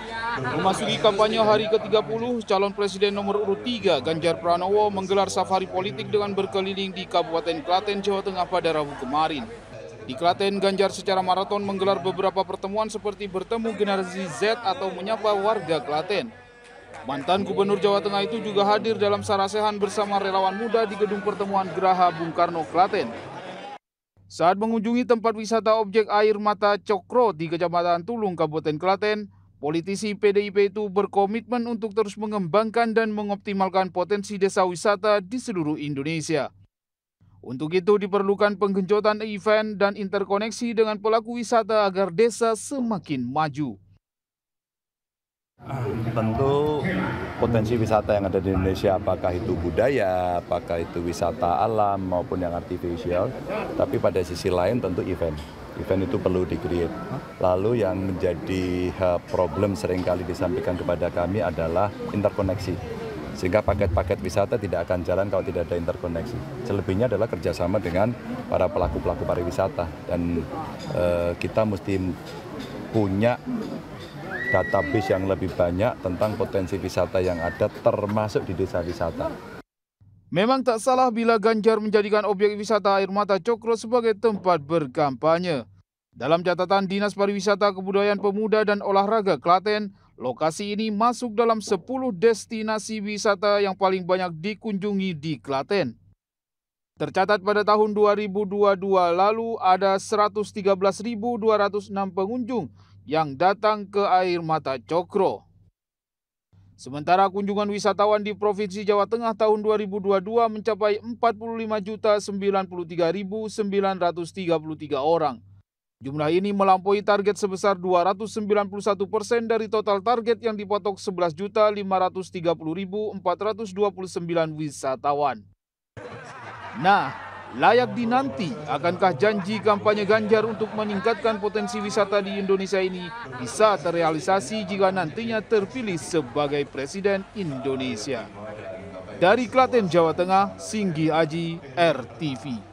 Iya. Memasuki kampanye hari ke-30, calon presiden nomor urut 3 Ganjar Pranowo menggelar safari politik dengan berkeliling di Kabupaten Klaten, Jawa Tengah pada Rabu kemarin. Di Klaten, Ganjar secara maraton menggelar beberapa pertemuan seperti bertemu generasi Z atau menyapa warga Klaten. Mantan Gubernur Jawa Tengah itu juga hadir dalam sarasehan bersama relawan muda di Gedung Pertemuan Geraha Bung Karno Klaten. Saat mengunjungi tempat wisata objek air mata Cokro di Kecamatan Tulung, Kabupaten Klaten, politisi PDIP itu berkomitmen untuk terus mengembangkan dan mengoptimalkan potensi desa wisata di seluruh Indonesia. Untuk itu diperlukan penggenjotan event dan interkoneksi dengan pelaku wisata agar desa semakin maju. Tentu potensi wisata yang ada di Indonesia apakah itu budaya, apakah itu wisata alam maupun yang artificial, tapi pada sisi lain tentu event. Event itu perlu di create. Lalu yang menjadi eh, problem seringkali disampaikan kepada kami adalah interkoneksi sehingga paket-paket wisata tidak akan jalan kalau tidak ada interkoneksi. Selebihnya adalah kerjasama dengan para pelaku-pelaku pariwisata dan e, kita mesti punya database yang lebih banyak tentang potensi wisata yang ada termasuk di desa wisata. Memang tak salah bila Ganjar menjadikan objek wisata air mata Cokro sebagai tempat berkampanye. Dalam catatan Dinas Pariwisata Kebudayaan Pemuda dan Olahraga Klaten, lokasi ini masuk dalam 10 destinasi wisata yang paling banyak dikunjungi di Klaten. Tercatat pada tahun 2022 lalu ada 113.206 pengunjung yang datang ke air mata Cokro. Sementara kunjungan wisatawan di Provinsi Jawa Tengah tahun 2022 mencapai 45.093.933 orang. Jumlah ini melampaui target sebesar 291 persen dari total target yang dipotok 11.530.429 wisatawan. Nah, Layak dinanti, akankah janji kampanye Ganjar untuk meningkatkan potensi wisata di Indonesia ini bisa terrealisasi jika nantinya terpilih sebagai Presiden Indonesia? Dari Klaten, Jawa Tengah, Singgi Aji, RTV.